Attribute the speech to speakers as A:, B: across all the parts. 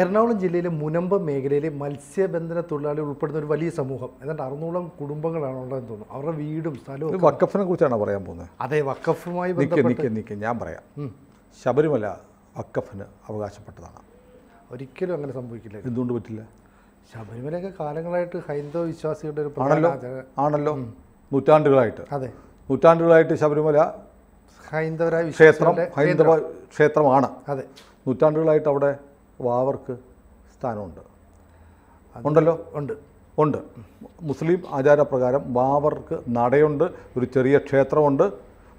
A: എറണാകുളം ജില്ലയിലെ മുനമ്പ മേഖലയിലെ മത്സ്യബന്ധന തൊഴിലാളികൾ ഉൾപ്പെടുന്ന ഒരു വലിയ സമൂഹം ഏതാണ്ട് അറുന്നൂളം കുടുംബങ്ങളാണ് ഉള്ളതെന്ന് തോന്നുന്നു അവരുടെ വീടും സ്ഥലവും
B: വക്കഫിനെ കുറിച്ചാണ് പറയാൻ പോകുന്നത്
A: അതെ വക്കഫുമായി
B: നിൽക്കും ഞാൻ പറയാം ശബരിമല വക്കഫിന് അവകാശപ്പെട്ടതാണ്
A: ഒരിക്കലും അങ്ങനെ സംഭവിക്കില്ല എന്തുകൊണ്ട് പറ്റില്ല ശബരിമലയൊക്കെ കാലങ്ങളായിട്ട് ഹൈന്ദവ വിശ്വാസികളുടെ ഒരു ആണല്ലോ
B: ആണല്ലോ നൂറ്റാണ്ടുകളായിട്ട് അതെ നൂറ്റാണ്ടുകളായിട്ട് ശബരിമല
A: ഹൈന്ദവരായ ക്ഷേത്രം ഹൈന്ദവ
B: ക്ഷേത്രമാണ് അതെ നൂറ്റാണ്ടുകളായിട്ട് അവിടെ വാവർക്ക് സ്ഥാനമുണ്ട് ഉണ്ടല്ലോ ഉണ്ട് ഉണ്ട് മുസ്ലിം ആചാരപ്രകാരം വാവർക്ക് നടയുണ്ട് ഒരു ചെറിയ ക്ഷേത്രമുണ്ട്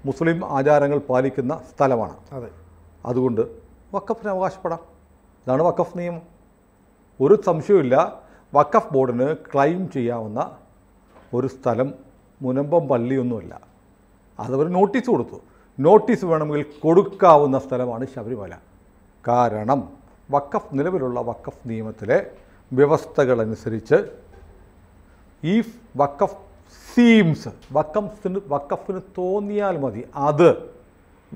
B: മുസ്ലിം ആചാരങ്ങൾ പാലിക്കുന്ന സ്ഥലമാണ് അതെ അതുകൊണ്ട് വക്കഫിന് അവകാശപ്പെടാം ഇതാണ് വക്കഫ് നിയമം ഒരു സംശയമില്ല വക്കഫ് ബോർഡിന് ക്ലെയിം ചെയ്യാവുന്ന ഒരു സ്ഥലം മുനമ്പം പള്ളിയൊന്നുമല്ല അതവർ നോട്ടീസ് കൊടുത്തു നോട്ടീസ് വേണമെങ്കിൽ കൊടുക്കാവുന്ന സ്ഥലമാണ് ശബരിമല കാരണം വക്കഫ് നിലവിലുള്ള വക്കഫ് നിയമത്തിലെ വ്യവസ്ഥകളനുസരിച്ച് ഈ വക്കഫ് സീംസ് വക്കഫിന് വക്കഫിന് തോന്നിയാൽ മതി അത്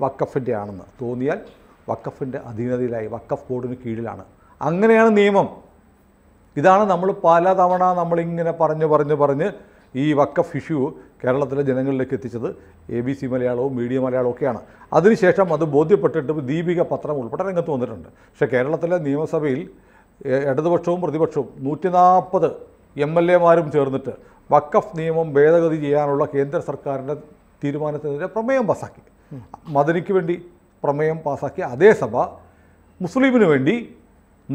B: വക്കഫിൻ്റെ ആണെന്ന് തോന്നിയാൽ വക്കഫിൻ്റെ അധീനതയിലായി വക്കഫ് ബോർഡിന് കീഴിലാണ് അങ്ങനെയാണ് നിയമം ഇതാണ് നമ്മൾ പലതവണ നമ്മളിങ്ങനെ പറഞ്ഞു പറഞ്ഞ് പറഞ്ഞ് ഈ വക്കഫ് ഇഷ്യൂ കേരളത്തിലെ ജനങ്ങളിലേക്ക് എത്തിച്ചത് എ ബി സി മലയാളവും മീഡിയ മലയാളവും ഒക്കെയാണ് അതിനുശേഷം അത് ബോധ്യപ്പെട്ടിട്ട് ദീപിക പത്രം ഉൾപ്പെടെ രംഗത്ത് വന്നിട്ടുണ്ട് പക്ഷേ കേരളത്തിലെ നിയമസഭയിൽ ഇടതുപക്ഷവും പ്രതിപക്ഷവും നൂറ്റി നാൽപ്പത് എം എൽ എമാരും ചേർന്നിട്ട് വക്കഫ് നിയമം ഭേദഗതി ചെയ്യാനുള്ള കേന്ദ്ര സർക്കാരിൻ്റെ തീരുമാനത്തിനെതിരെ പ്രമേയം പാസാക്കി മദനിക്ക് വേണ്ടി പ്രമേയം പാസാക്കി അതേ സഭ മുസ്ലിമിന് വേണ്ടി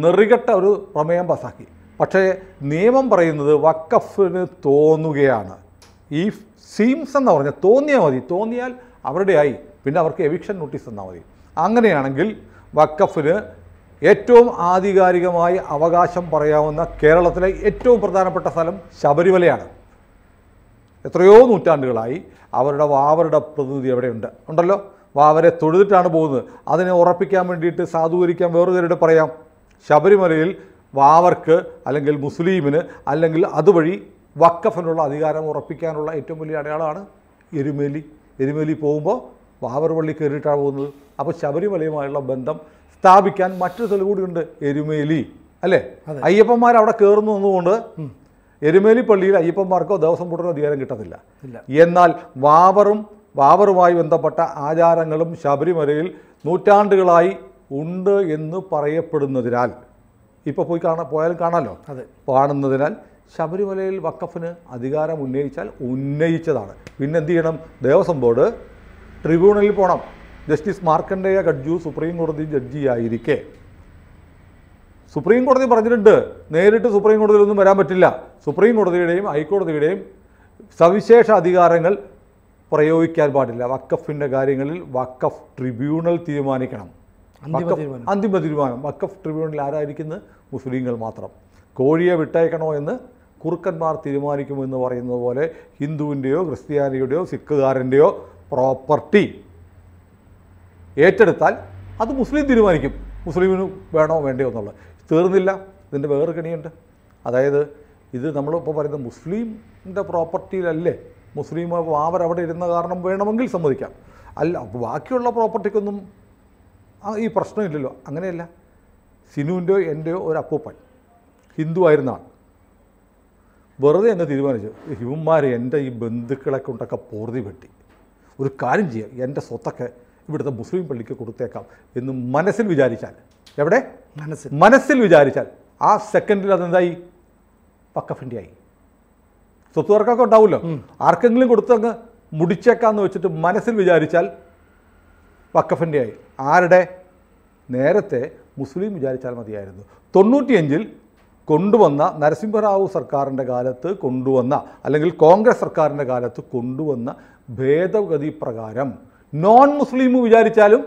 B: നെറികെട്ട ഒരു പ്രമേയം പാസാക്കി പക്ഷേ നിയമം പറയുന്നത് വക്കഫിന് തോന്നുകയാണ് ഈ സീംസ് എന്ന് പറഞ്ഞാൽ തോന്നിയാൽ മതി തോന്നിയാൽ അവരുടെ ആയി പിന്നെ അവർക്ക് എവിക്ഷൻ നോട്ടീസ് തന്നാൽ മതി അങ്ങനെയാണെങ്കിൽ വക്കഫിന് ഏറ്റവും ആധികാരികമായി അവകാശം പറയാവുന്ന കേരളത്തിലെ ഏറ്റവും പ്രധാനപ്പെട്ട സ്ഥലം ശബരിമലയാണ് എത്രയോ നൂറ്റാണ്ടുകളായി അവരുടെ വാവരുടെ പ്രതിനിധി അവിടെയുണ്ട് ഉണ്ടല്ലോ വാവരെ തൊഴുതിട്ടാണ് പോകുന്നത് അതിനെ ഉറപ്പിക്കാൻ വേണ്ടിയിട്ട് സാധൂകരിക്കാൻ വേറൊരുവരോട് പറയാം ശബരിമലയിൽ വാവർക്ക് അല്ലെങ്കിൽ മുസ്ലിമിന് അല്ലെങ്കിൽ അതുവഴി വക്കഫനുള്ള അധികാരം ഉറപ്പിക്കാനുള്ള ഏറ്റവും വലിയ അടയാളമാണ് എരുമേലി എരുമേലി പോകുമ്പോൾ വാവറുപള്ളി കയറിയിട്ടാണ് പോകുന്നത് അപ്പോൾ ശബരിമലയുമായുള്ള ബന്ധം സ്ഥാപിക്കാൻ മറ്റൊരു തെളിവ് കൂടിയുണ്ട് എരുമേലി അല്ലേ അയ്യപ്പന്മാർ അവിടെ കയറുന്നു എന്നുകൊണ്ട് എരുമേലി പള്ളിയിൽ അയ്യപ്പന്മാർക്കോ ദേവസ്വം ബോർഡിനോ അധികാരം കിട്ടത്തില്ല എന്നാൽ വാവറും വാവറുമായി ബന്ധപ്പെട്ട ആചാരങ്ങളും ശബരിമലയിൽ നൂറ്റാണ്ടുകളായി ഉണ്ട് എന്ന് പറയപ്പെടുന്നതിനാൽ ഇപ്പോൾ പോയി കാണാൻ പോയാലും കാണാമല്ലോ കാണുന്നതിനാൽ ശബരിമലയിൽ വക്കഫിന് അധികാരം ഉന്നയിച്ചാൽ ഉന്നയിച്ചതാണ് പിന്നെ എന്ത് ചെയ്യണം ദേവസ്വം ബോർഡ് ട്രിബ്യൂണലിൽ പോകണം ജസ്റ്റിസ് മാർക്കണ്ഡേയ ഗഡ്ജു സുപ്രീം കോടതി ജഡ്ജിയായിരിക്കെ സുപ്രീം കോടതി പറഞ്ഞിട്ടുണ്ട് നേരിട്ട് സുപ്രീം കോടതിയിലൊന്നും വരാൻ പറ്റില്ല സുപ്രീം കോടതിയുടെയും ഹൈക്കോടതിയുടെയും സവിശേഷ അധികാരങ്ങൾ പ്രയോഗിക്കാൻ പാടില്ല വക്കഫിൻ്റെ കാര്യങ്ങളിൽ വക്കഫ് ട്രിബ്യൂണൽ തീരുമാനിക്കണം അന്തിമ തീരുമാനം വക്കഫ് ട്രിബ്യൂണൽ ആരായിരിക്കുന്നത് മുസ്ലിങ്ങൾ മാത്രം കോഴിയെ വിട്ടയക്കണോ എന്ന് കുറുക്കന്മാർ തീരുമാനിക്കുമെന്ന് പറയുന്നത് പോലെ ഹിന്ദുവിൻ്റെയോ ക്രിസ്ത്യാനിയുടെയോ സിഖുകാരൻ്റെയോ പ്രോപ്പർട്ടി ഏറ്റെടുത്താൽ അത് മുസ്ലിം തീരുമാനിക്കും മുസ്ലിമിന് വേണോ വേണ്ടയോ എന്നുള്ളത് തീർന്നില്ല ഇതിൻ്റെ വേറെ കണിയുണ്ട് അതായത് ഇത് നമ്മളിപ്പോൾ പറയുന്നത് മുസ്ലിമിൻ്റെ പ്രോപ്പർട്ടിയിലല്ലേ മുസ്ലിം അവരവിടെ ഇരുന്ന കാരണം വേണമെങ്കിൽ സമ്മതിക്കാം അല്ല ബാക്കിയുള്ള പ്രോപ്പർട്ടിക്കൊന്നും ഈ പ്രശ്നമില്ലല്ലോ അങ്ങനെയല്ല സിനുവിൻ്റെയോ എൻ്റെയോ ഒരു അപ്പൂപ്പൻ ഹിന്ദു ആയിരുന്നാണ് വെറുതെ എന്നെ തീരുമാനിച്ചു ഹിവന്മാരെ എൻ്റെ ഈ ബന്ധുക്കളെ കൊണ്ടൊക്കെ പൂർതി വെട്ടി ഒരു കാര്യം ചെയ്യാം എൻ്റെ സ്വത്തൊക്കെ ഇവിടുത്തെ മുസ്ലിം പള്ളിക്ക് കൊടുത്തേക്കാം എന്ന് മനസ്സിൽ വിചാരിച്ചാൽ എവിടെ മനസ്സിൽ മനസ്സിൽ വിചാരിച്ചാൽ ആ സെക്കൻഡിൽ അതെന്തായി പക്കഫിൻ്റെയായി സ്വത്ത് തർക്കമൊക്കെ ഉണ്ടാവുമല്ലോ ആർക്കെങ്കിലും കൊടുത്തങ്ങ് മുടിച്ചേക്കാന്ന് വെച്ചിട്ട് മനസ്സിൽ വിചാരിച്ചാൽ വക്കഫിൻ്റെ ആയി ആരുടെ നേരത്തെ മുസ്ലിം വിചാരിച്ചാൽ മതിയായിരുന്നു തൊണ്ണൂറ്റിയഞ്ചിൽ കൊണ്ടുവന്ന നരസിംഹറാവു സർക്കാരിൻ്റെ കാലത്ത് കൊണ്ടുവന്ന അല്ലെങ്കിൽ കോൺഗ്രസ് സർക്കാരിൻ്റെ കാലത്ത് കൊണ്ടുവന്ന ഭേദഗതി പ്രകാരം നോൺ മുസ്ലിം വിചാരിച്ചാലും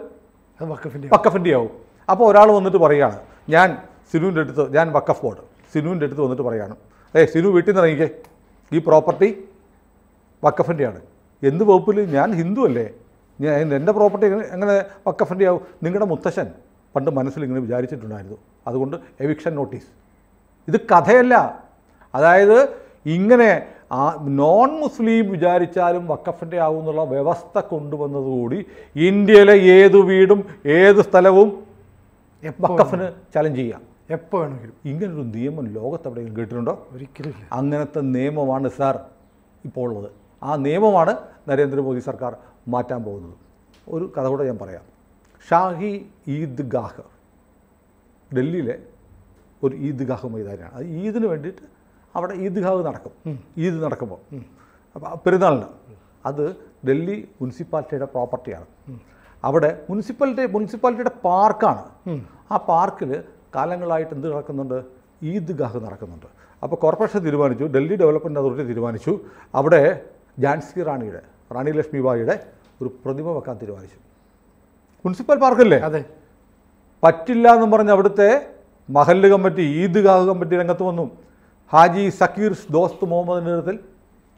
B: വക്കഫിൻ്റെ ആവും അപ്പോൾ ഒരാൾ വന്നിട്ട് പറയുകയാണ് ഞാൻ സിനുവിൻ്റെ അടുത്ത് ഞാൻ വക്കഫ് ബോർഡ് സിനുവിൻ്റെ അടുത്ത് വന്നിട്ട് പറയുകയാണ് ഏ സിനു വീട്ടിൽ നിന്ന് ഇറങ്ങിക്കേ ഈ പ്രോപ്പർട്ടി വക്കഫിൻ്റെയാണ് എന്ത് വകുപ്പിൽ ഞാൻ ഹിന്ദു അല്ലേ ഞാൻ എൻ്റെ പ്രോപ്പർട്ടി എങ്ങനെ വക്കഫിൻ്റെ ആവും നിങ്ങളുടെ മുത്തശ്ശൻ പണ്ട് മനസ്സിൽ ഇങ്ങനെ വിചാരിച്ചിട്ടുണ്ടായിരുന്നു അതുകൊണ്ട് എവിക്ഷൻ നോട്ടീസ് ഇത് കഥയല്ല അതായത് ഇങ്ങനെ ആ നോൺ മുസ്ലിം വിചാരിച്ചാലും വക്കഫിൻ്റെ ആവുമെന്നുള്ള വ്യവസ്ഥ കൊണ്ടുവന്നതുകൂടി ഇന്ത്യയിലെ ഏത് വീടും ഏത് സ്ഥലവും വക്കഫിന് ചലഞ്ച് ചെയ്യാം എപ്പോൾ വേണമെങ്കിലും ഇങ്ങനൊരു നിയമം ലോകത്ത് എവിടെയെങ്കിലും കേട്ടിട്ടുണ്ടോ ഒരിക്കലും അങ്ങനത്തെ നിയമമാണ് സാർ ഇപ്പോൾ ഉള്ളത് ആ നിയമമാണ് നരേന്ദ്രമോദി സർക്കാർ മാറ്റാൻ പോകുന്നത് ഒരു കഥ കൂടെ ഞാൻ പറയാം ഷാഹി ഈദ് ഈദ്ഗാഹ് ഡൽഹിയിലെ ഒരു ഈദ്ഗാഹ് മൈതാനിയാണ് അത് ഈദിന് വേണ്ടിയിട്ട് അവിടെ ഈദ്ഗാഹ് നടക്കും ഈദ് നടക്കുമ്പോൾ അപ്പോൾ പെരുന്നാളിന് അത് ഡൽഹി മുനിസിപ്പാലിറ്റിയുടെ പ്രോപ്പർട്ടിയാണ് അവിടെ മുനിസിപ്പാലിറ്റി മുനിസിപ്പാലിറ്റിയുടെ പാർക്കാണ് ആ പാർക്കിൽ കാലങ്ങളായിട്ട് എന്ത് നടക്കുന്നുണ്ട് ഈദ്ഗാഹ് നടക്കുന്നുണ്ട് അപ്പോൾ കോർപ്പറേഷൻ തീരുമാനിച്ചു ഡൽഹി ഡെവലപ്മെൻറ്റ് അതോറിറ്റി തീരുമാനിച്ചു അവിടെ ജാൻസി റാണിയുടെ റാണി ലക്ഷ്മി ബായിയുടെ ഒരു പ്രതിമ വെക്കാൻ തീരുമാനിച്ചു മുനിസിപ്പൽ പാർക്കല്ലേ അതെ പറ്റില്ല എന്ന് പറഞ്ഞ് അവിടുത്തെ മഹല്ല് കമ്മിറ്റി ഈദ്ഗാഹ് കമ്മിറ്റി രംഗത്ത് വന്നു ഹാജി സക്കീർ ദോസ്ത് മുഹമ്മദ് നേതൃത്വത്തിൽ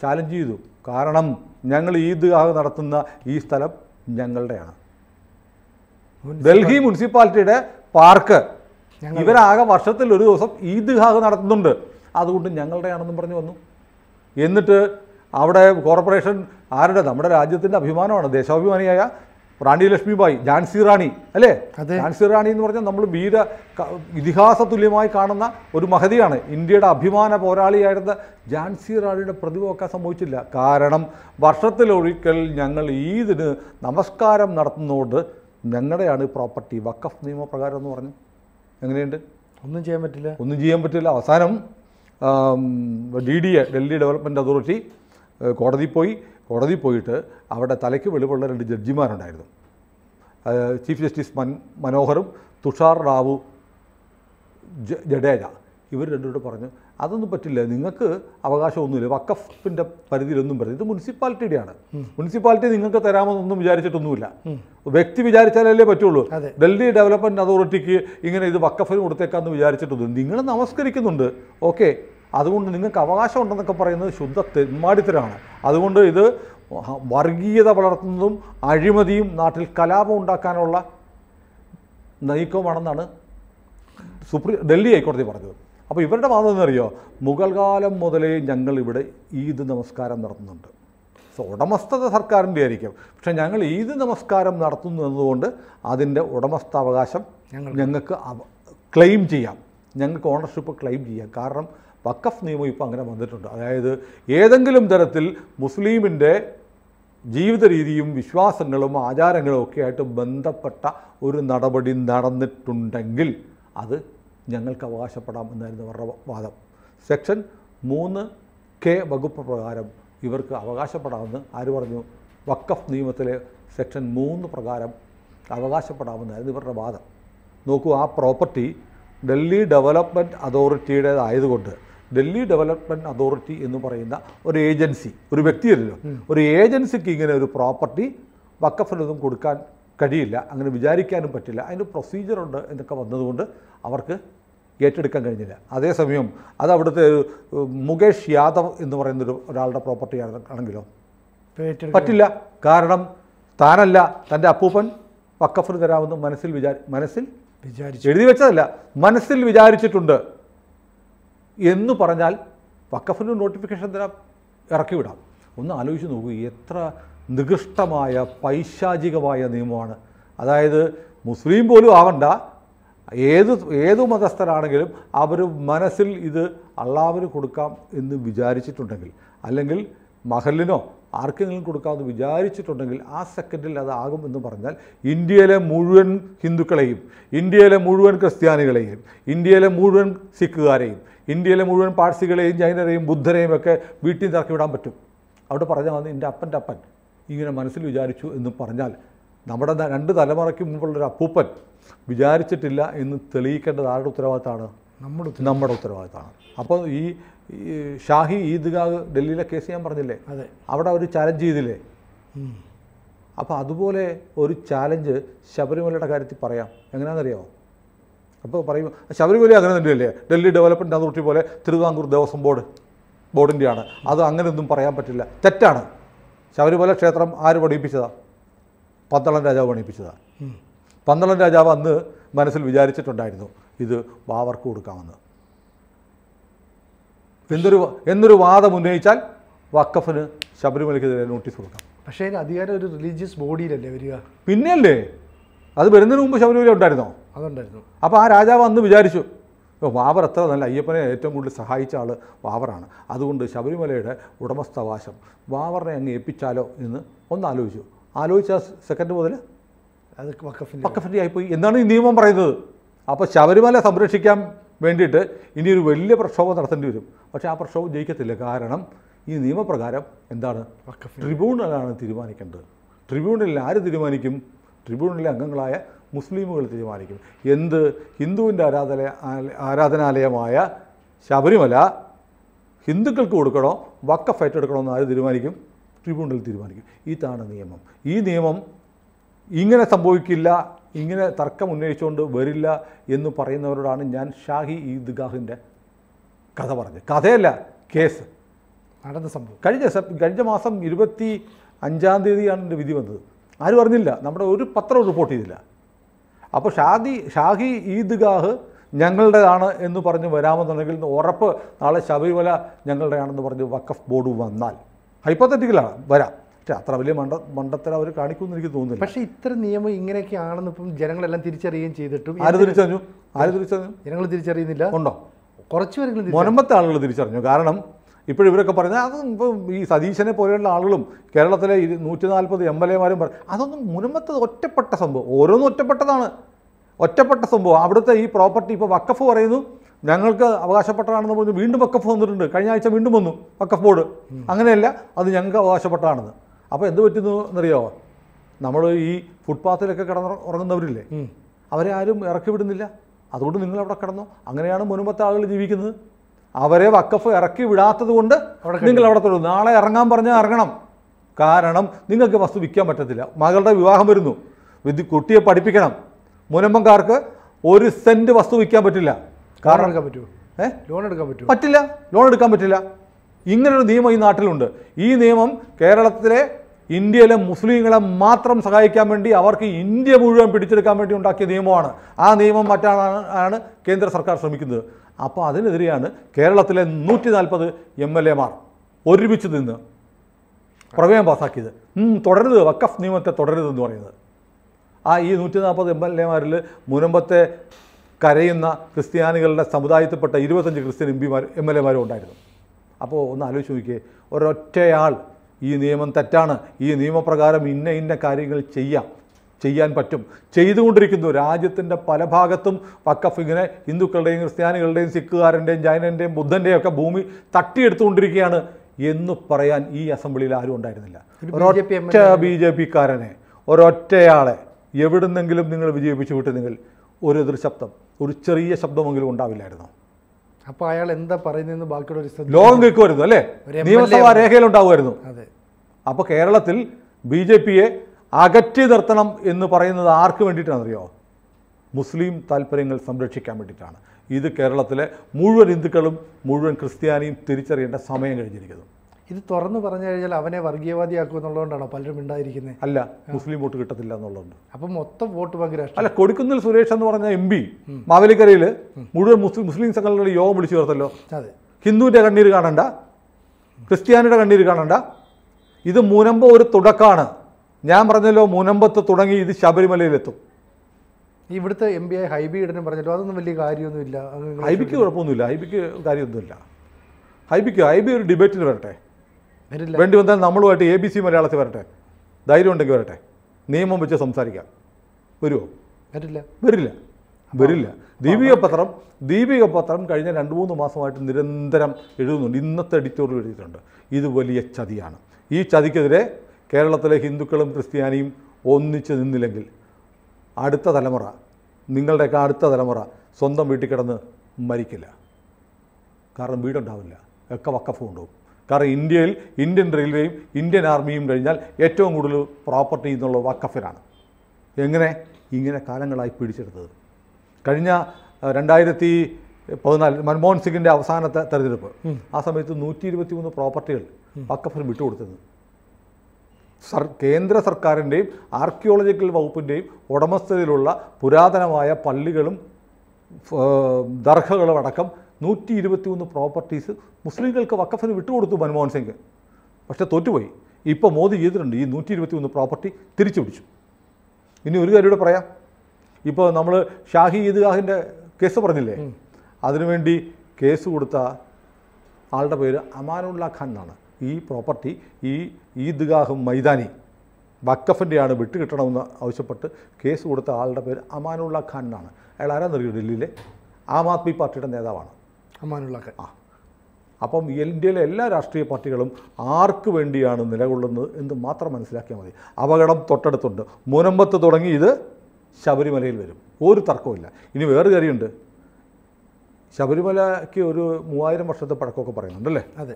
B: ചാലഞ്ച് ചെയ്തു കാരണം ഞങ്ങൾ ഈദ്ഗാഹ് നടത്തുന്ന ഈ സ്ഥലം ഞങ്ങളുടെയാണ് ഡൽഹി മുനിസിപ്പാലിറ്റിയുടെ പാർക്ക് ഇവരാകെ വർഷത്തിൽ ഒരു ദിവസം ഈദ്ഗാഹ് നടത്തുന്നുണ്ട് അതുകൊണ്ട് ഞങ്ങളുടെയാണെന്നും പറഞ്ഞു വന്നു എന്നിട്ട് അവിടെ കോർപ്പറേഷൻ ആരുടെ നമ്മുടെ രാജ്യത്തിൻ്റെ അഭിമാനമാണ് ദേശാഭിമാനിയായ റാണി ലക്ഷ്മിബായി ഝാൻസി റാണി അല്ലേ ഝാൻസി റാണി എന്ന് പറഞ്ഞാൽ നമ്മൾ വീര ഇതിഹാസ തുല്യമായി കാണുന്ന ഒരു മഹതിയാണ് ഇന്ത്യയുടെ അഭിമാന പോരാളിയായിരുന്ന ഝാൻസി റാണിയുടെ പ്രതിഭവൊക്കെ സംഭവിച്ചില്ല കാരണം വർഷത്തിലൊഴിക്കൽ ഞങ്ങൾ ഈദിന് നമസ്കാരം നടത്തുന്നതുകൊണ്ട് ഞങ്ങളുടെയാണ് പ്രോപ്പർട്ടി വക്കഫ് നിയമപ്രകാരം എന്ന് പറഞ്ഞു എങ്ങനെയുണ്ട് ഒന്നും ചെയ്യാൻ പറ്റില്ല ഒന്നും ചെയ്യാൻ പറ്റില്ല അവസാനം D D A Delhi development authority കോടതി പോയി കോടതി പോയിട്ട് അവിടെ തലയ്ക്ക് വെളിവുള്ള രണ്ട് ജഡ്ജിമാരുണ്ടായിരുന്നു ചീഫ് ജസ്റ്റിസ് മൻ മനോഹറും തുഷാർ റാവു ജഡേജ ഇവർ രണ്ടുകൂടെ പറഞ്ഞു അതൊന്നും പറ്റില്ല നിങ്ങൾക്ക് അവകാശമൊന്നുമില്ല വക്കഫിൻ്റെ പരിധിയിലൊന്നും പറഞ്ഞു ഇത് മുനിസിപ്പാലിറ്റിയുടെയാണ് മുനിസിപ്പാലിറ്റി നിങ്ങൾക്ക് തരാമെന്നൊന്നും വിചാരിച്ചിട്ടൊന്നുമില്ല വ്യക്തി വിചാരിച്ചാലല്ലേ പറ്റുള്ളൂ ഡൽഹി ഡെവലപ്മെൻറ്റ് അതോറിറ്റിക്ക് ഇങ്ങനെ ഇത് വക്കഫിന് കൊടുത്തേക്കാമെന്ന് വിചാരിച്ചിട്ടൊന്നും നിങ്ങൾ നമസ്കരിക്കുന്നുണ്ട് ഓക്കെ അതുകൊണ്ട് നിങ്ങൾക്ക് അവകാശം ഉണ്ടെന്നൊക്കെ പറയുന്നത് ശുദ്ധ തെന്മാടിത്തരാണ് അതുകൊണ്ട് ഇത് വർഗീയത വളർത്തുന്നതും അഴിമതിയും നാട്ടിൽ കലാപം ഉണ്ടാക്കാനുള്ള നയിക്കവുമാണെന്നാണ് സുപ്രീം ഡൽഹി ഹൈക്കോടതി പറഞ്ഞത് അപ്പോൾ ഇവരുടെ വാദം എന്നറിയോ മുഗൾ കാലം മുതലേ ഞങ്ങൾ ഇവിടെ ഈദ് നമസ്കാരം നടത്തുന്നുണ്ട് സോ ഉടമസ്ഥത സർക്കാരിൻ്റെ ആയിരിക്കും പക്ഷേ ഞങ്ങൾ ഈദ് നമസ്കാരം നടത്തുന്നു എന്നതുകൊണ്ട് അതിൻ്റെ ഉടമസ്ഥാവകാശം ഞങ്ങൾക്ക് ക്ലെയിം ചെയ്യാം ഞങ്ങൾക്ക് ഓണർഷിപ്പ് ക്ലെയിം ചെയ്യാം കാരണം വക്കഫ് നിയമം ഇപ്പോൾ അങ്ങനെ വന്നിട്ടുണ്ട് അതായത് ഏതെങ്കിലും തരത്തിൽ മുസ്ലീമിൻ്റെ ജീവിത രീതിയും വിശ്വാസങ്ങളും ആചാരങ്ങളും ഒക്കെ ആയിട്ട് ബന്ധപ്പെട്ട ഒരു നടപടി നടന്നിട്ടുണ്ടെങ്കിൽ അത് ഞങ്ങൾക്ക് അവകാശപ്പെടാം എന്നായിരുന്നു അവരുടെ വാദം സെക്ഷൻ മൂന്ന് കെ വകുപ്പ് പ്രകാരം ഇവർക്ക് അവകാശപ്പെടാമെന്ന് ആര് പറഞ്ഞു വക്കഫ് നിയമത്തിലെ സെക്ഷൻ മൂന്ന് പ്രകാരം അവകാശപ്പെടാമെന്നായിരുന്നു ഇവരുടെ വാദം നോക്കൂ ആ പ്രോപ്പർട്ടി ഡൽഹി ഡെവലപ്മെൻറ്റ് അതോറിറ്റിയുടേതായതുകൊണ്ട് ഡൽഹി ഡെവലപ്മെൻറ്റ് അതോറിറ്റി എന്ന് പറയുന്ന ഒരു ഏജൻസി ഒരു വ്യക്തിയല്ലോ ഒരു ഏജൻസിക്ക് ഇങ്ങനെ ഒരു പ്രോപ്പർട്ടി വക്കഫിനൊന്നും കൊടുക്കാൻ കഴിയില്ല അങ്ങനെ വിചാരിക്കാനും പറ്റില്ല അതിന് പ്രൊസീജിയറുണ്ട് എന്നൊക്കെ വന്നതുകൊണ്ട് അവർക്ക് ഏറ്റെടുക്കാൻ കഴിഞ്ഞില്ല അതേസമയം അത് അവിടുത്തെ മുകേഷ് യാദവ് എന്ന് പറയുന്നൊരു ഒരാളുടെ പ്രോപ്പർട്ടി ആണെങ്കിലോ പറ്റില്ല കാരണം താനല്ല തൻ്റെ അപ്പൂപ്പൻ വക്കഫിന് തരാമെന്ന് മനസ്സിൽ വിചാരി മനസ്സിൽ വിചാരിച്ചു എഴുതി വെച്ചതല്ല മനസ്സിൽ വിചാരിച്ചിട്ടുണ്ട് എന്ന് പറഞ്ഞാൽ വക്കഫിന് നോട്ടിഫിക്കേഷൻ തരാം വിടാം ഒന്ന് ആലോചിച്ച് നോക്കൂ എത്ര നികൃഷ്ടമായ പൈശാചികമായ നിയമമാണ് അതായത് മുസ്ലിം പോലും ആവണ്ട ഏത് ഏത് മതസ്ഥരാണെങ്കിലും അവർ മനസ്സിൽ ഇത് അള്ളാവിന് കൊടുക്കാം എന്ന് വിചാരിച്ചിട്ടുണ്ടെങ്കിൽ അല്ലെങ്കിൽ മഹലിനോ ആർക്കെങ്കിലും കൊടുക്കാമെന്ന് വിചാരിച്ചിട്ടുണ്ടെങ്കിൽ ആ സെക്കൻഡിൽ അതാകും എന്ന് പറഞ്ഞാൽ ഇന്ത്യയിലെ മുഴുവൻ ഹിന്ദുക്കളെയും ഇന്ത്യയിലെ മുഴുവൻ ക്രിസ്ത്യാനികളെയും ഇന്ത്യയിലെ മുഴുവൻ സിഖുകാരെയും ഇന്ത്യയിലെ മുഴുവൻ പാഴ്സികളെയും ജൈനരെയും ബുദ്ധരെയും ഒക്കെ വീട്ടിൽ നിന്ന് ഇറക്കി വിടാൻ പറ്റും അവിടെ പറഞ്ഞാൽ വന്ന് എൻ്റെ അപ്പൻ്റെ അപ്പൻ ഇങ്ങനെ മനസ്സിൽ വിചാരിച്ചു എന്ന് പറഞ്ഞാൽ നമ്മുടെ രണ്ട് തലമുറയ്ക്ക് മുമ്പുള്ളൊരു അപ്പൂപ്പൻ വിചാരിച്ചിട്ടില്ല എന്ന് തെളിയിക്കേണ്ടത് ആരുടെ ഉത്തരവാദിത്തമാണ് നമ്മുടെ നമ്മുടെ ഉത്തരവാദിത്തമാണ് അപ്പോൾ ഈ ഷാഹി ഈദ്ഗാഹ് ഡൽഹിയിലെ കേസ് ഞാൻ പറഞ്ഞില്ലേ അതെ അവിടെ ഒരു ചാലഞ്ച് ചെയ്തില്ലേ അപ്പോൾ അതുപോലെ ഒരു ചാലഞ്ച് ശബരിമലയുടെ കാര്യത്തിൽ പറയാം എങ്ങനെയാണെന്നറിയാമോ അപ്പോൾ പറയും ശബരിമല അങ്ങനെ തന്നെയല്ലേ ഡൽഹി ഡെവലപ്മെൻറ്റ് അതോറിറ്റി പോലെ തിരുവിതാംകൂർ ദേവസ്വം ബോർഡ് ബോർഡിൻ്റെയാണ് അത് അങ്ങനെയൊന്നും പറയാൻ പറ്റില്ല തെറ്റാണ് ശബരിമല ക്ഷേത്രം ആര് പണിയിപ്പിച്ചതാണ് പന്തളം രാജാവ് പണിയിപ്പിച്ചതാണ് പന്തളം രാജാവ് അന്ന് മനസ്സിൽ വിചാരിച്ചിട്ടുണ്ടായിരുന്നു ഇത് വാവർക്ക് കൊടുക്കാമെന്ന് എന്തൊരു എന്നൊരു വാദം ഉന്നയിച്ചാൽ വക്കഫിന് ശബരിമലയ്ക്കെതിരെ നോട്ടീസ് കൊടുക്കാം
A: പക്ഷേ അധികാരം ഒരു റിലീജിയസ് ബോഡിയിലല്ലേ വരിക
B: പിന്നെയല്ലേ അത് വരുന്നതിന് മുമ്പ് ശബരിമല ഉണ്ടായിരുന്നോ അതുണ്ടായിരുന്നു അപ്പോൾ ആ രാജാവ് അന്ന് വിചാരിച്ചു വാവർ എത്ര നല്ല അയ്യപ്പനെ ഏറ്റവും കൂടുതൽ സഹായിച്ച ആൾ വാവറാണ് അതുകൊണ്ട് ശബരിമലയുടെ ഉടമസ്ഥവാശം വാവറിനെ അങ്ങ് ഏൽപ്പിച്ചാലോ എന്ന് ഒന്ന് ആലോചിച്ചു ആലോചിച്ച സെക്കൻഡ് മുതൽ അത് വക്കഫിൻ്റെ വക്കഫിൻ്റെ ആയിപ്പോയി എന്നാണ് ഈ നിയമം പറയുന്നത് അപ്പോൾ ശബരിമല സംരക്ഷിക്കാൻ വേണ്ടിയിട്ട് ഇനി ഒരു വലിയ പ്രക്ഷോഭം നടത്തേണ്ടി വരും പക്ഷേ ആ പ്രക്ഷോഭം ജയിക്കത്തില്ല കാരണം ഈ നിയമപ്രകാരം എന്താണ് ട്രിബ്യൂണലാണ് തീരുമാനിക്കേണ്ടത് ട്രിബ്യൂണലിൽ ആര് തീരുമാനിക്കും ട്രിബ്യൂണലിലെ അംഗങ്ങളായ മുസ്ലിമുകൾ തീരുമാനിക്കും എന്ത് ഹിന്ദുവിൻ്റെ ആരാധന ആരാധനാലയമായ ശബരിമല ഹിന്ദുക്കൾക്ക് കൊടുക്കണോ വക്കഫ് ഏറ്റെടുക്കണമെന്ന് ആര് തീരുമാനിക്കും ട്രിബ്യൂണൽ തീരുമാനിക്കും ഇതാണ് നിയമം ഈ നിയമം ഇങ്ങനെ സംഭവിക്കില്ല ഇങ്ങനെ തർക്കം ഉന്നയിച്ചുകൊണ്ട് വരില്ല എന്ന് പറയുന്നവരോടാണ് ഞാൻ ഷാഹി ഈദ്ഗാഹിൻ്റെ കഥ പറഞ്ഞത് കഥയല്ല കേസ് നടന്ന സംഭവം കഴിഞ്ഞ കഴിഞ്ഞ മാസം ഇരുപത്തി അഞ്ചാം തീയതിയാണ് എൻ്റെ വിധി വന്നത് ആരും അറിഞ്ഞില്ല നമ്മുടെ ഒരു പത്രം റിപ്പോർട്ട് ചെയ്തില്ല അപ്പോൾ ഷാദി ഷാഹി ഈദ്ഗാഹ് ഞങ്ങളുടേതാണ് എന്ന് പറഞ്ഞ് വരാമെന്നുണ്ടെങ്കിൽ ഉറപ്പ് നാളെ ശബരിമല ഞങ്ങളുടെയാണെന്ന് പറഞ്ഞ് വക്കഫ് ബോർഡ് വന്നാൽ ഹൈപ്പത്തറ്റിക്കലാണ് വരാം പക്ഷേ അത്ര വലിയ മണ്ട മണ്ടത്തരം അവർ കാണിക്കുമെന്ന് എനിക്ക് തോന്നുന്നില്ല പക്ഷേ ഇത്ര നിയമം
A: ഇങ്ങനെയൊക്കെ ഇപ്പം ജനങ്ങളെല്ലാം തിരിച്ചറിയുകയും ചെയ്തിട്ടും ആര് തിരിച്ചറിഞ്ഞു
B: ആര് തിരിച്ചറിഞ്ഞു ജനങ്ങൾ തിരിച്ചറിയുന്നില്ല ഉണ്ടോ കുറച്ച് പേരെങ്കിലും മുനമ്പത്തെ ആളുകൾ തിരിച്ചറിഞ്ഞു കാരണം ഇവരൊക്കെ പറഞ്ഞാൽ അതും ഇപ്പം ഈ സതീശനെ പോലെയുള്ള ആളുകളും കേരളത്തിലെ നൂറ്റി നാൽപ്പത് എം എൽ എമാരും പറയും അതൊന്നും മുനമ്പത്തത് ഒറ്റപ്പെട്ട സംഭവം ഓരോന്നും ഒറ്റപ്പെട്ടതാണ് ഒറ്റപ്പെട്ട സംഭവം അവിടുത്തെ ഈ പ്രോപ്പർട്ടി ഇപ്പോൾ വക്കഫ് പറയുന്നു ഞങ്ങൾക്ക് അവകാശപ്പെട്ടതാണെന്ന് പറഞ്ഞു വീണ്ടും വക്കഫ് വന്നിട്ടുണ്ട് കഴിഞ്ഞ ആഴ്ച വീണ്ടും വന്നു വക്കഫ് ബോർഡ് അങ്ങനെയല്ല അത് ഞങ്ങൾക്ക് അവകാശപ്പെട്ടതാണെന്ന് അപ്പോൾ എന്ത് പറ്റുന്നു എന്നറിയാമോ നമ്മൾ ഈ ഫുട്പാത്തിലൊക്കെ കിടന്ന് ഉറങ്ങുന്നവരില്ലേ അവരെ ആരും ഇറക്കി വിടുന്നില്ല അതുകൊണ്ട് നിങ്ങൾ അവിടെ കിടന്നു അങ്ങനെയാണ് മുൻപത്തെ ആളുകൾ ജീവിക്കുന്നത് അവരെ വക്കഫ് ഇറക്കി വിടാത്തത് കൊണ്ട് നിങ്ങൾ അവിടെ തുടരും നാളെ ഇറങ്ങാൻ പറഞ്ഞാൽ ഇറങ്ങണം കാരണം നിങ്ങൾക്ക് വസ്തു വിൽക്കാൻ പറ്റത്തില്ല മകളുടെ വിവാഹം വരുന്നു വിദ്യ കുട്ടിയെ പഠിപ്പിക്കണം മുനമ്പൻകാർക്ക് ഒരു സെൻറ്റ് വസ്തു വിൽക്കാൻ പറ്റില്ല കാരണം എടുക്കാൻ പറ്റുമോ
A: ഏഹ് ലോൺ എടുക്കാൻ പറ്റുമോ
B: പറ്റില്ല ലോൺ എടുക്കാൻ പറ്റില്ല ഇങ്ങനൊരു നിയമം ഈ നാട്ടിലുണ്ട് ഈ നിയമം കേരളത്തിലെ ഇന്ത്യയിലെ മുസ്ലിങ്ങളെ മാത്രം സഹായിക്കാൻ വേണ്ടി അവർക്ക് ഇന്ത്യ മുഴുവൻ പിടിച്ചെടുക്കാൻ വേണ്ടി ഉണ്ടാക്കിയ നിയമമാണ് ആ നിയമം മാറ്റാനാണ് കേന്ദ്ര സർക്കാർ ശ്രമിക്കുന്നത് അപ്പോൾ അതിനെതിരെയാണ് കേരളത്തിലെ നൂറ്റി നാൽപ്പത് എം എൽ എമാർ ഒരുമിച്ച് നിന്ന് പ്രമേയം പാസ്സാക്കിയത് തുടരുത് വക്കഫ് നിയമത്തെ എന്ന് പറയുന്നത് ആ ഈ നൂറ്റി നാൽപ്പത് എം എൽ എമാരിൽ മുനമ്പത്തെ കരയുന്ന ക്രിസ്ത്യാനികളുടെ സമുദായത്തിൽപ്പെട്ട ഇരുപത്തഞ്ച് ക്രിസ്ത്യൻ എം പിമാർ എം എൽ എമാരും ഉണ്ടായിരുന്നു അപ്പോൾ ഒന്ന് ആലോചിച്ച് നോക്കിയേ ഒരൊറ്റയാൾ ഈ നിയമം തെറ്റാണ് ഈ നിയമപ്രകാരം ഇന്ന ഇന്ന കാര്യങ്ങൾ ചെയ്യാം ചെയ്യാൻ പറ്റും ചെയ്തുകൊണ്ടിരിക്കുന്നു രാജ്യത്തിൻ്റെ പല ഭാഗത്തും വക്കഫ് ഇങ്ങനെ ഹിന്ദുക്കളുടെയും ക്രിസ്ത്യാനികളുടെയും സിഖുകാരൻ്റെയും ജൈനൻ്റെയും ബുദ്ധൻ്റെയും ഒക്കെ ഭൂമി തട്ടിയെടുത്തുകൊണ്ടിരിക്കുകയാണ് എന്ന് പറയാൻ ഈ അസംബ്ലിയിൽ ആരും ഉണ്ടായിരുന്നില്ല ഒരൊറ്റ ബി ജെ പിക്കാരനെ ഒരൊറ്റയാളെ എവിടുന്നെങ്കിലും നിങ്ങൾ വിജയിപ്പിച്ചു വിട്ടുന്നെങ്കിൽ ഒരു ദൃശബ്ദം ഒരു ചെറിയ ശബ്ദമെങ്കിലും ഉണ്ടാവില്ലായിരുന്നു
A: അപ്പോൾ അയാൾ എന്താ പറയുന്നതെന്ന് ബാക്കിയുള്ള ലോകം
B: കേൾക്കുമായിരുന്നു അല്ലേ നിയമസഭാ രേഖയിലുണ്ടാവുമായിരുന്നു അതെ അപ്പോൾ കേരളത്തിൽ ബി ജെ പിയെ അകറ്റി നിർത്തണം എന്ന് പറയുന്നത് ആർക്ക് വേണ്ടിയിട്ടാണെന്നറിയോ മുസ്ലിം താല്പര്യങ്ങൾ സംരക്ഷിക്കാൻ വേണ്ടിയിട്ടാണ് ഇത് കേരളത്തിലെ മുഴുവൻ ഹിന്ദുക്കളും മുഴുവൻ ക്രിസ്ത്യാനിയും തിരിച്ചറിയേണ്ട സമയം കഴിഞ്ഞിരിക്കുന്നു
A: ഇത് തുറന്നു പറഞ്ഞു കഴിഞ്ഞാൽ അവനെ വർഗീയവാദിയാക്കുക എന്നുള്ളതുകൊണ്ടാണോ പലരും ഉണ്ടായിരിക്കുന്നത്
B: അല്ല മുസ്ലിം വോട്ട് കിട്ടത്തില്ല എന്നുള്ളതുകൊണ്ട്
A: അപ്പം മൊത്തം വോട്ട് ഭയങ്കര
B: അല്ല കൊടുക്കുന്നിൽ സുരേഷ് എന്ന് പറഞ്ഞ എം പി മാവേലിക്കരയിൽ മുഴുവൻ മുസ്ലിം മുസ്ലിം സംഘടനകളുടെ യോഗം വിളിച്ചു ചേർത്തല്ലോ അതെ ഹിന്ദുവിൻ്റെ കണ്ണീര് കാണണ്ട ക്രിസ്ത്യാനിയുടെ കണ്ണീര് കാണണ്ട ഇത് മുനമ്പ ഒരു തുടക്കമാണ് ഞാൻ പറഞ്ഞല്ലോ മുനമ്പത്ത് തുടങ്ങി ഇത് ശബരിമലയിലെത്തും
A: ഇവിടുത്തെ എം ബി ഐ ഹൈബി ഇടനും പറഞ്ഞല്ലോ അതൊന്നും വലിയ കാര്യമൊന്നുമില്ല ഹൈബിക്ക്
B: കുഴപ്പമൊന്നുമില്ല ഹൈബിക്ക് കാര്യമൊന്നുമില്ല ഹൈബിക്ക് ഹൈബി ഒരു ഡിബേറ്റിന് വരട്ടെ വേണ്ടി വന്നാൽ നമ്മളുമായിട്ട് എ ബി സി മലയാളത്തിൽ വരട്ടെ ധൈര്യം ഉണ്ടെങ്കിൽ വരട്ടെ നിയമം വെച്ച് സംസാരിക്കാം വരുമോ വരില്ല വരില്ല വരില്ല ദീപിക പത്രം ദീപിക പത്രം കഴിഞ്ഞ രണ്ട് മൂന്ന് മാസമായിട്ട് നിരന്തരം എഴുതുന്നുണ്ട് ഇന്നത്തെ എഡിറ്റോറിയൽ എഴുതിയിട്ടുണ്ട് ഇത് വലിയ ചതിയാണ് ഈ ചതിക്കെതിരെ കേരളത്തിലെ ഹിന്ദുക്കളും ക്രിസ്ത്യാനിയും ഒന്നിച്ച് നിന്നില്ലെങ്കിൽ അടുത്ത തലമുറ നിങ്ങളുടെയൊക്കെ അടുത്ത തലമുറ സ്വന്തം വീട്ടിൽ കിടന്ന് മരിക്കില്ല കാരണം വീടുണ്ടാവില്ല ഒക്കെ വക്കഫ് കൊണ്ടുപോകും കാരണം ഇന്ത്യയിൽ ഇന്ത്യൻ റെയിൽവേയും ഇന്ത്യൻ ആർമിയും കഴിഞ്ഞാൽ ഏറ്റവും കൂടുതൽ പ്രോപ്പർട്ടി എന്നുള്ള വക്കഫിനാണ് എങ്ങനെ ഇങ്ങനെ കാലങ്ങളായി പിടിച്ചെടുത്തത് കഴിഞ്ഞ രണ്ടായിരത്തി പതിനാല് മൻമോഹൻ സിംഗിൻ്റെ അവസാനത്തെ തെരഞ്ഞെടുപ്പ് ആ സമയത്ത് നൂറ്റി ഇരുപത്തി മൂന്ന് പ്രോപ്പർട്ടികൾ വക്കഫിന് വിട്ടുകൊടുത്തിരുന്നു സർ കേന്ദ്ര സർക്കാരിൻ്റെയും ആർക്കിയോളജിക്കൽ വകുപ്പിൻ്റെയും ഉടമസ്ഥതയിലുള്ള പുരാതനമായ പള്ളികളും ദർഹകളും അടക്കം നൂറ്റി ഇരുപത്തിമൂന്ന് പ്രോപ്പർട്ടീസ് മുസ്ലിങ്ങൾക്ക് വക്കഫിന് വിട്ടുകൊടുത്തു മൻമോഹൻ സിംഗ് പക്ഷേ തോറ്റുപോയി ഇപ്പോൾ മോദി ചെയ്തിട്ടുണ്ട് ഈ നൂറ്റി ഇരുപത്തിമൂന്ന് പ്രോപ്പർട്ടി തിരിച്ചു പിടിച്ചു ഇനി ഒരു കാര്യം കൂടെ പറയാം ഇപ്പോൾ നമ്മൾ ഷാഹി ഈദ്ഗാഹിൻ്റെ കേസ് പറഞ്ഞില്ലേ അതിനുവേണ്ടി കേസ് കൊടുത്ത ആളുടെ പേര് അമാനുള്ള ഖാൻ എന്നാണ് ഈ പ്രോപ്പർട്ടി ഈ ഈദ്ഗാഹ് മൈതാനി വക്കഫിൻ്റെയാണ് വിട്ടുകിട്ടണമെന്ന് ആവശ്യപ്പെട്ട് കേസ് കൊടുത്ത ആളുടെ പേര് അമാനുള്ള ഖാൻ എന്നാണ് അയാൾ ആരാ അറിയോ ഡൽഹിയിലെ ആം ആദ്മി പാർട്ടിയുടെ നേതാവാണ് അമാനുള്ള ഖാൻ ആ അപ്പം ഇന്ത്യയിലെ എല്ലാ രാഷ്ട്രീയ പാർട്ടികളും ആർക്ക് വേണ്ടിയാണ് നിലകൊള്ളുന്നത് എന്ന് മാത്രം മനസ്സിലാക്കിയാൽ മതി അപകടം തൊട്ടടുത്തുണ്ട് മുനമ്പത്ത് തുടങ്ങി ഇത് ശബരിമലയിൽ വരും ഒരു തർക്കമില്ല ഇനി വേറെ കാര്യമുണ്ട് ശബരിമലയ്ക്ക് ഒരു മൂവായിരം വർഷത്തെ പഴക്കമൊക്കെ പറയുന്നുണ്ടല്ലേ അതെ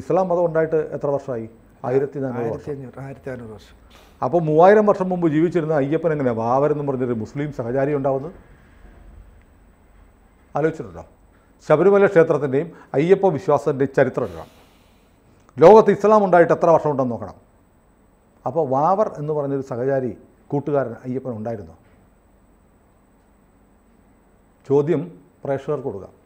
B: ഇസ്ലാം മതം ഉണ്ടായിട്ട് എത്ര വർഷമായി ആയിരത്തി ആയിരത്തി
A: അഞ്ഞൂറ് ആയിരത്തി അഞ്ഞൂറ് വർഷം
B: അപ്പോൾ മൂവായിരം വർഷം മുമ്പ് ജീവിച്ചിരുന്ന അയ്യപ്പൻ എങ്ങനെ വാവരെന്ന് പറഞ്ഞൊരു മുസ്ലിം സഹചാരി ഉണ്ടാവുന്നത് ആലോചിച്ചിട്ടുണ്ടോ ശബരിമല ക്ഷേത്രത്തിൻ്റെയും അയ്യപ്പ വിശ്വാസത്തിൻ്റെയും ചരിത്രം ഇടാം ലോകത്ത് ഇസ്ലാം ഉണ്ടായിട്ട് എത്ര വർഷം ഉണ്ടെന്ന് നോക്കണം അപ്പോൾ വാവർ എന്ന് പറഞ്ഞൊരു സഹചാരി കൂട്ടുകാരൻ അയ്യപ്പൻ ഉണ്ടായിരുന്നു ചോദ്യം പ്രേക്ഷകർക്ക് കൊടുക്കാം